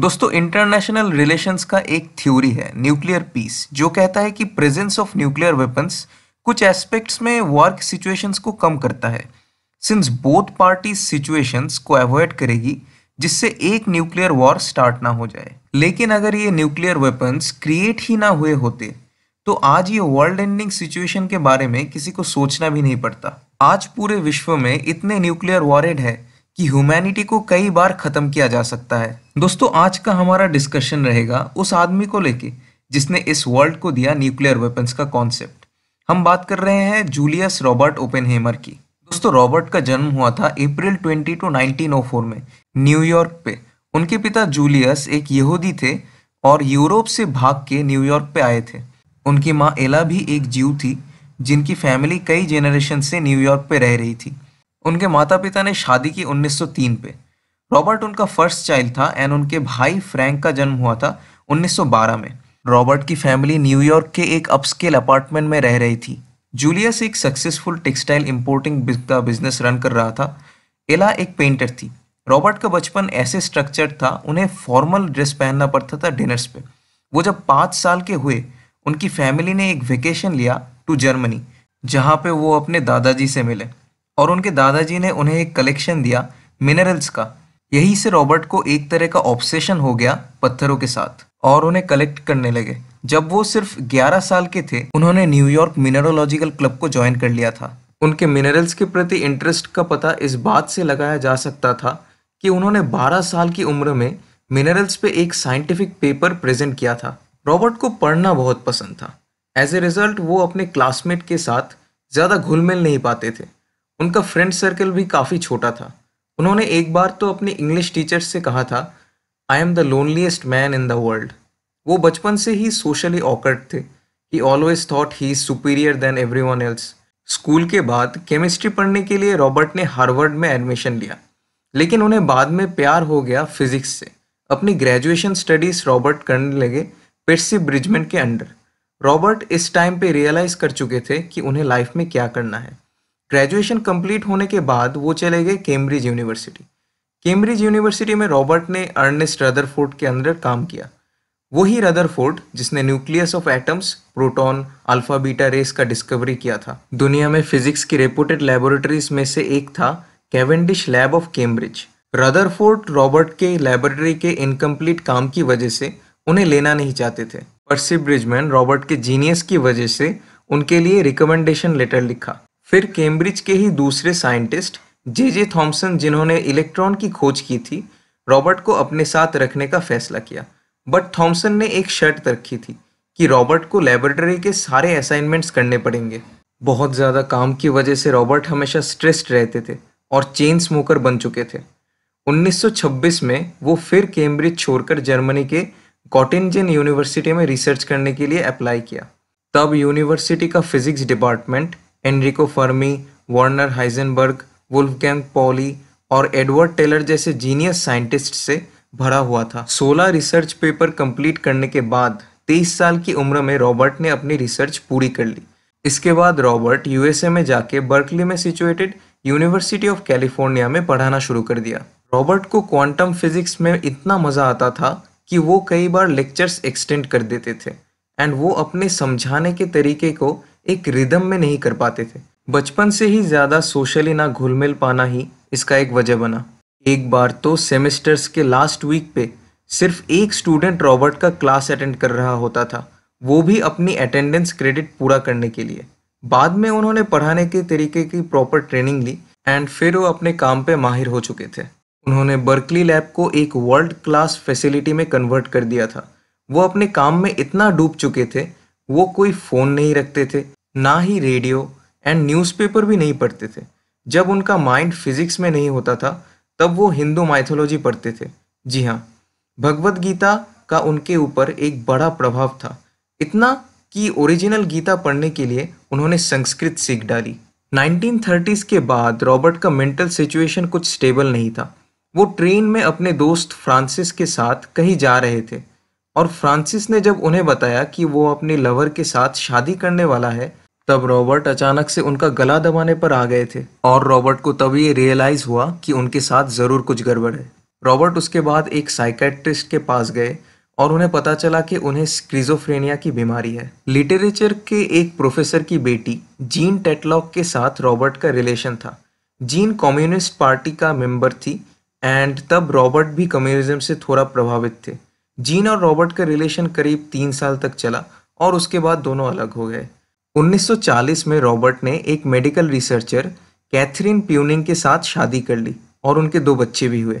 दोस्तों international relations का एक थ्योरी है न्यूक्लियर पीस जो कहता है कि प्रेजेंस ऑफ न्यूक्लियर वेपन्स कुछ एस्पेक्ट्स में वर्क सिचुएशंस को कम करता है सिंस बोथ पार्टी सिचुएशंस को अवॉइड करेगी जिससे एक न्यूक्लियर वॉर स्टार्ट ना हो जाए लेकिन अगर ये न्यूक्लियर वेपन्स क्रिएट ही ना हुए होते तो आज ये वर्ल्ड एंडिंग सिचुएशन के बारे में किसी को सोचना भी नहीं पड़ता आज पूरे विश्व में इतने न्यूक्लियर वॉरेड है कि ह्यूमैनिटी को कई बार ख़त्म किया जा सकता है दोस्तों आज का हमारा डिस्कशन रहेगा उस आदमी को लेके जिसने इस वर्ल्ड को दिया न्यूक्लियर वेपन्स का कॉन्सेप्ट हम बात कर रहे हैं जूलियस रॉबर्ट ओपेन की दोस्तों रॉबर्ट का जन्म हुआ था अप्रैल 22 टू 1904 में न्यूयॉर्क पे उनके पिता जूलियस एक यहूदी थे और यूरोप से भाग के न्यूयॉर्क पे आए थे उनकी माँ एला भी एक जीव थी जिनकी फैमिली कई जेनरेशन से न्यूयॉर्क पे रह रही थी उनके माता पिता ने शादी की 1903 पे रॉबर्ट उनका फर्स्ट चाइल्ड था एंड उनके भाई फ्रैंक का जन्म हुआ था 1912 में रॉबर्ट की फैमिली न्यूयॉर्क के एक अपस्केल अपार्टमेंट में रह रही थी जूलियस एक सक्सेसफुल टेक्सटाइल इम्पोर्टिंग का बिजनेस रन कर रहा था एला एक पेंटर थी रॉबर्ट का बचपन ऐसे स्ट्रक्चर था उन्हें फॉर्मल ड्रेस पहनना पड़ता था डिनर्स पे वो जब पाँच साल के हुए उनकी फैमिली ने एक वेकेशन लिया टू जर्मनी जहाँ पे वो अपने दादाजी से मिले और उनके दादाजी ने उन्हें एक कलेक्शन दिया मिनरल्स का यही से रॉबर्ट को एक तरह का ऑब्सेशन हो गया पत्थरों के साथ और उन्हें कलेक्ट करने लगे जब वो सिर्फ 11 साल के थे उन्होंने न्यूयॉर्क मिनरोलॉजिकल क्लब को ज्वाइन कर लिया था उनके मिनरल्स के प्रति इंटरेस्ट का पता इस बात से लगाया जा सकता था कि उन्होंने 12 साल की उम्र में मिनरल्स पे एक साइंटिफिक पेपर प्रेजेंट किया था रॉबर्ट को पढ़ना बहुत पसंद था एज ए रिजल्ट वो अपने क्लासमेट के साथ ज़्यादा घुल नहीं पाते थे उनका फ्रेंड सर्कल भी काफ़ी छोटा था उन्होंने एक बार तो अपने इंग्लिश टीचर से कहा था I am the loneliest man in the world वो बचपन से ही सोशली ऑकर्ड थे he always thought he is superior than every one else school के बाद केमिस्ट्री पढ़ने के लिए रॉबर्ट ने हार्वर्ड में एडमिशन लिया लेकिन उन्हें बाद में प्यार हो गया फिजिक्स से अपनी ग्रेजुएशन स्टडीज रॉबर्ट करने लगे पेट्सी ब्रिजमेंट के अंडर रॉबर्ट इस टाइम पे रियलाइज़ कर चुके थे कि उन्हें लाइफ में क्या करना है ग्रेजुएशन कंप्लीट होने के बाद वो चले गए कैम्ब्रिज यूनिवर्सिटी कैम्ब्रिज यूनिवर्सिटी में रॉबर्ट ने अर्नेस्ट रदरफोर्ड के अंदर काम किया वही रदरफोर्ड जिसने nucleus of atoms proton alpha beta rays का डिस्कवरी किया था दुनिया में फिजिक्स की रेपुटेड लेबोरेटरीज में से एक था Cavendish lab of Cambridge Rutherford Robert के लेबोरेटरी के इनकम्प्लीट काम की वजह से उन्हें लेना नहीं चाहते थे पर्सी ब्रिजमैन रॉबर्ट के जीनियस की वजह से उनके लिए रिकमेंडेशन लेटर लिखा फिर कैम्ब्रिज के ही दूसरे साइंटिस्ट जे जे थॉम्सन जिन्होंने इलेक्ट्रॉन की खोज की थी रॉबर्ट को अपने साथ रखने का फैसला किया बट थॉम्सन ने एक शर्त रखी थी कि रॉबर्ट को लेबोरेटरी के सारे असाइनमेंट्स करने पड़ेंगे बहुत ज़्यादा काम की वजह से रॉबर्ट हमेशा स्ट्रेस्ड रहते थे और चेन स्मोकर बन चुके थे 1926 में वो फिर कैम्ब्रिज छोड़कर जर्मनी के कॉटिनजन यूनिवर्सिटी में रिसर्च करने के लिए अप्लाई किया तब यूनिवर्सिटी का physics department Enrico Fermi Warner Wolf Wolfgang Pauli और एडवर्ड टेलर जैसे जीनियस साइंटिस्ट से भरा हुआ था 16 रिसर्च पेपर कंप्लीट करने के बाद 23 साल की उम्र में रॉबर्ट ने अपनी रिसर्च पूरी कर ली इसके बाद रॉबर्ट यूएसए में जाके बर्कली में सिचुएटेड यूनिवर्सिटी ऑफ कैलिफोर्निया में पढ़ाना शुरू कर दिया रॉबर्ट को क्वांटम फिजिक्स में इतना मज़ा आता था कि वो कई बार लेक्चर्स एक्सटेंड कर देते थे एंड वो अपने समझाने के तरीके को एक रिदम में नहीं कर पाते थे बचपन से ही ज़्यादा सोशली ना घुल मिल पाना ही इसका एक वजह बना एक बार तो सेमेस्टर्स के लास्ट वीक पे सिर्फ एक स्टूडेंट रॉबर्ट का क्लास अटेंड कर रहा होता था वो भी अपनी अटेंडेंस क्रेडिट पूरा करने के लिए बाद में उन्होंने पढ़ाने के तरीके की प्रॉपर ट्रेनिंग ली एंड फिर वो अपने काम पे माहिर हो चुके थे उन्होंने बर्कली लैब को एक वर्ल्ड क्लास फैसिलिटी में कन्वर्ट कर दिया था वो अपने काम में इतना डूब चुके थे वो कोई फ़ोन नहीं रखते थे ना ही रेडियो एंड न्यूज़पेपर भी नहीं पढ़ते थे जब उनका माइंड फिजिक्स में नहीं होता था तब वो हिंदू माइथोलॉजी पढ़ते थे जी हाँ भगवत गीता का उनके ऊपर एक बड़ा प्रभाव था इतना कि ओरिजिनल गीता पढ़ने के लिए उन्होंने संस्कृत सीख डाली 1930s के बाद रॉबर्ट का मेंटल सिचुएशन कुछ स्टेबल नहीं था वो ट्रेन में अपने दोस्त फ्रांसिस के साथ कहीं जा रहे थे और फ्रांसिस ने जब उन्हें बताया कि वो अपने लवर के साथ शादी करने वाला है तब रॉबर्ट अचानक से उनका गला दबाने पर आ गए थे और रॉबर्ट को तब ये रियलाइज हुआ कि उनके साथ ज़रूर कुछ गड़बड़ है रॉबर्ट उसके बाद एक साइकेट्रिस्ट के पास गए और उन्हें पता चला कि उन्हें स्क्रिजोफ्रेनिया की बीमारी है लिटरेचर के एक प्रोफेसर की बेटी जीन टेटलॉक के साथ रॉबर्ट का रिलेशन था जीन कम्युनिस्ट पार्टी का मेंबर थी एंड तब रॉबर्ट भी कम्युनिज्म से थोड़ा प्रभावित थे जीन और रॉबर्ट का रिलेशन करीब तीन साल तक चला और उसके बाद दोनों अलग हो गए 1940 में रॉबर्ट ने एक मेडिकल रिसर्चर कैथरीन प्यूनिंग के साथ शादी कर ली और उनके दो बच्चे भी हुए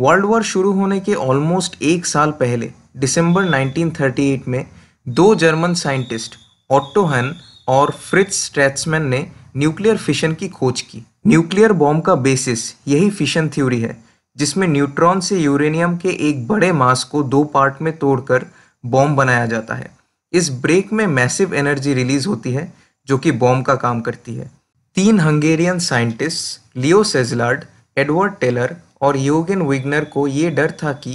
वर्ल्ड वॉर शुरू होने के ऑलमोस्ट एक साल पहले दिसंबर 1938 में दो जर्मन साइंटिस्ट ऑट्टोहन और फ्रिट्स स्ट्रेट्समैन ने न्यूक्लियर फिशन की खोज की न्यूक्लियर बॉम्ब का बेसिस यही फिशन थ्योरी है जिसमें न्यूट्रॉन से यूरेनियम के एक बड़े मास को दो पार्ट में तोड़कर बॉम्ब बनाया जाता है इस ब्रेक में मैसिव एनर्जी रिलीज होती है जो कि बॉम्ब का काम करती है तीन Hungarian scientist Leo Szilard Edward Teller और योगेन विग्नर को ये डर था कि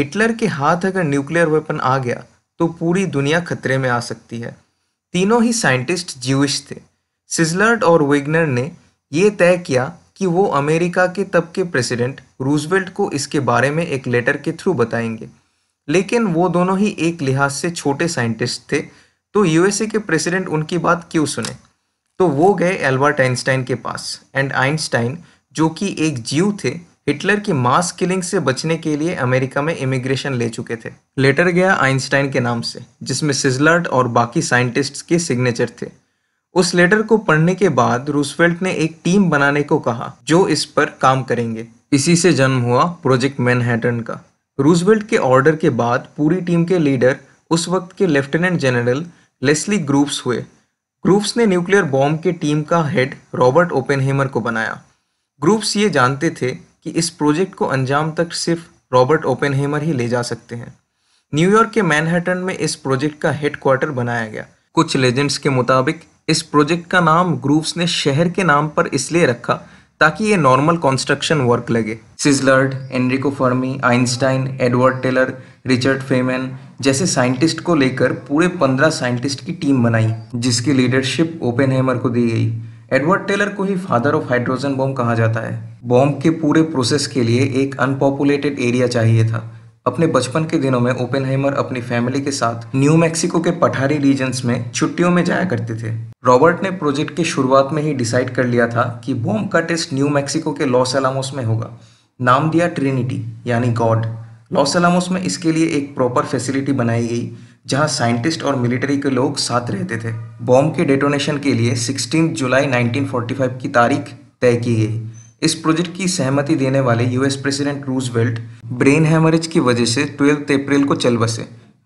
हिटलर के हाथ अगर न्यूक्लियर वेपन आ गया तो पूरी दुनिया खतरे में आ सकती है तीनों ही साइंटिस्ट ज्यूश थे सिजलर्ड और विग्नर ने ये तय किया कि वो अमेरिका के तब के प्रेसिडेंट रूजवेल्ट को इसके बारे में एक लेटर के थ्रू बताएंगे लेकिन वो दोनों ही एक लिहाज से छोटे साइंटिस्ट थे तो यूएसए के प्रेसिडेंट उनकी बात क्यों सुने तो वो गए एल्बर्ट आइंस्टाइन के पास एंड आइंस्टाइन जो कि एक जीव थे हिटलर की मास किलिंग से बचने के लिए अमेरिका में इमिग्रेशन ले चुके थे लेटर गया आइंस्टाइन के नाम से जिसमें सिजलर्ट और बाकी साइंटिस्ट्स के सिग्नेचर थे उस लेटर को पढ़ने के बाद रूसवेल्ट ने एक टीम बनाने को कहा जो इस पर काम करेंगे इसी से जन्म हुआ प्रोजेक्ट मैनहैटन का रूजवेल्ट के ऑर्डर के बाद पूरी टीम के लीडर उस वक्त के लेफ्टिनेंट जनरल लेस्ली ग्रूप्स हुए ग्रूप्स ने न्यूक्लियर बॉम्ब के टीम का हेड रॉबर्ट ओपेनहेमर को बनाया ग्रूप्स ये जानते थे कि इस प्रोजेक्ट को अंजाम तक सिर्फ रॉबर्ट ओपेनहेमर ही ले जा सकते हैं न्यूयॉर्क के मैनहट्टन में इस प्रोजेक्ट का हेड क्वार्टर बनाया गया कुछ लेजेंड्स के मुताबिक इस प्रोजेक्ट का नाम ग्रूप्स ने शहर के नाम पर इसलिए रखा ताकि ये नॉर्मल कंस्ट्रक्शन वर्क लगे Szilard Enrico Fermi Einstein Edward Teller Richard Feynman जैसे साइंटिस्ट को लेकर पूरे पंद्रह साइंटिस्ट की टीम बनाई जिसकी लीडरशिप ओपन को दी गई एडवर्ड टेलर को ही फादर ऑफ हाइड्रोजन बॉम्ब कहा जाता है बॉम्ब के पूरे प्रोसेस के लिए एक अनपॉपुलेटेड एरिया चाहिए था अपने बचपन के दिनों में ओपेनहाइमर अपनी फैमिली के साथ न्यू मैक्सिको के पठारी रीजन्स में छुट्टियों में जाया करते थे रॉबर्ट ने प्रोजेक्ट के शुरुआत में ही डिसाइड कर लिया था कि बॉम्ब का टेस्ट न्यू मैक्सिको के लॉस एलामोस में होगा नाम दिया ट्रिनिटी यानी गॉड लॉस एलामोस में इसके लिए एक प्रॉपर फैसिलिटी बनाई गई जहां साइंटिस्ट और मिलिट्री के लोग साथ रहते थे बॉम्ब के डेटोनेशन के लिए 16 जुलाई 1945 की तारीख तय की गई इस प्रोजेक्ट की सहमति देने वाले US president Roosevelt brain haemorrhage की वजह से ट्वेल्थ अप्रैल को चल बसे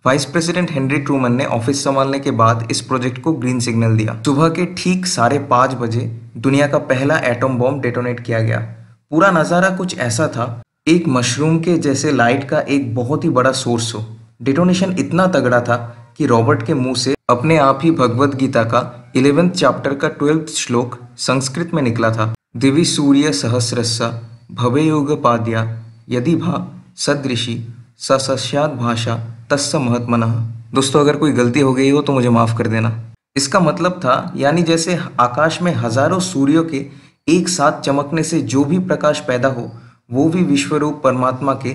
वाइस प्रेसिडेंट हेनरी ट्रूमन ने ऑफिस संभालने के बाद इस प्रोजेक्ट को ग्रीन सिग्नल दिया सुबह के ठीक साढ़े पाँच बजे दुनिया का पहला एटम बॉम्ब डेटोनेट किया गया पूरा नज़ारा कुछ ऐसा था एक मशरूम के जैसे लाइट का एक बहुत ही बड़ा सोर्स हो डिटोनेशन इतना तगड़ा था कि रॉबर्ट के मुंह से अपने आप ही भगवत गीता का इलेवेंथ चैप्टर का ट्वेल्थ श्लोक संस्कृत में निकला था दिवि सूर्यसहस्रस्य पाद्या यदि भा सदृशि स सस्याद भाषा तस्स महत्मन दोस्तों अगर कोई गलती हो गई हो तो मुझे माफ़ कर देना इसका मतलब था यानी जैसे आकाश में हजारों सूर्यों के एक साथ चमकने से जो भी प्रकाश पैदा हो वो भी विश्वरूप परमात्मा के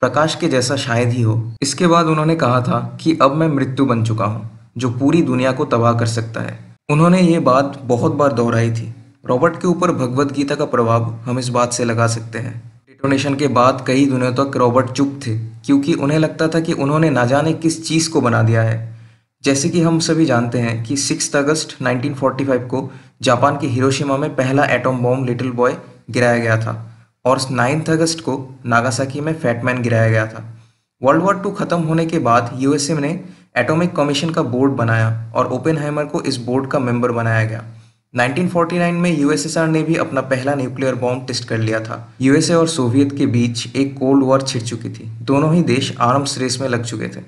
प्रकाश के जैसा शायद ही हो इसके बाद उन्होंने कहा था कि अब मैं मृत्यु बन चुका हूँ जो पूरी दुनिया को तबाह कर सकता है उन्होंने ये बात बहुत बार दोहराई थी रॉबर्ट के ऊपर भगवत गीता का प्रभाव हम इस बात से लगा सकते हैं डिटोनेशन के बाद कई दिनों तक रॉबर्ट चुप थे क्योंकि उन्हें लगता था कि उन्होंने ना जाने किस चीज़ को बना दिया है जैसे कि हम सभी जानते हैं कि सिक्स अगस्त 1945 को जापान के हिरोशिमा में पहला एटम बॉम्ब लिटिल बॉय गिराया गया था और नाइन्थ अगस्त को नागासाकी में फैटमैन गिराया गया था वर्ल्ड वॉर टू ख़त्म होने के बाद यूएसए ने एटॉमिक कमीशन का बोर्ड बनाया और ओपेनहाइमर को इस बोर्ड का मेंबर बनाया गया 1949 में यूएसएसआर ने भी अपना पहला न्यूक्लियर बॉम्ब टेस्ट कर लिया था यूएसए और सोवियत के बीच एक कोल्ड वॉर छिड़ चुकी थी दोनों ही देश आर्म्स रेस में लग चुके थे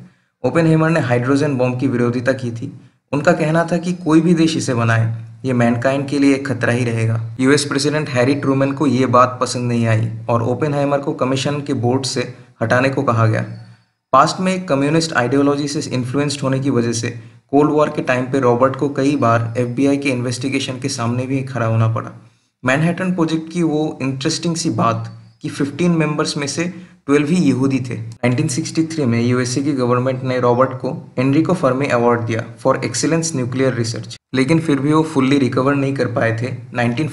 ओपन हेमर ने हाइड्रोजन बॉम्ब की विरोधिता की थी उनका कहना था कि कोई भी देश इसे बनाए ये मैनकाइंड के लिए एक खतरा ही रहेगा यूएस प्रेसिडेंट हैरी ट्रूमैन को ये बात पसंद नहीं आई और ओपन हैमर को कमीशन के बोर्ड से हटाने को कहा गया पास्ट में कम्युनिस्ट आइडियोलॉजी से इन्फ्लुएंस्ड होने की वजह से कोल्ड वॉर के टाइम पे रॉबर्ट को कई बार एफबीआई के इन्वेस्टिगेशन के सामने भी खड़ा होना पड़ा मैनहेटन प्रोजेक्ट की वो इंटरेस्टिंग सी बात कि 15 मेंबर्स में से 12 ही यहूदी थे 1963 में यूएसए की गवर्नमेंट ने रॉबर्ट को एनरिको फर्मे अवार्ड दिया फॉर एक्सीलेंस न्यूक्लियर रिसर्च लेकिन फिर भी वो फुल्ली रिकवर नहीं कर पाए थे नाइनटीन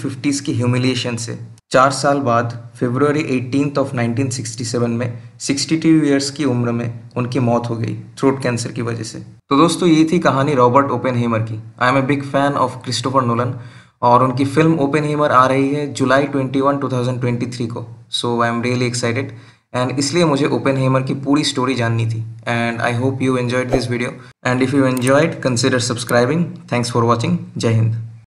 की ह्यूमिलिएशन से चार साल बाद फेब्रुवरी एटीन ऑफ 1967 में 62 ईयर्स की उम्र में उनकी मौत हो गई थ्रोट कैंसर की वजह से तो दोस्तों ये थी कहानी रॉबर्ट ओपन हेमर की I am a big fan of Christopher Nolan और उनकी फिल्म ओपन हेमर आ रही है जुलाई 21 2023 को so I am really excited and इसलिए मुझे ओपन हेमर की पूरी स्टोरी जाननी थी and I hope you enjoyed this video and if you enjoyed consider subscribing thanks for watching जय हिंद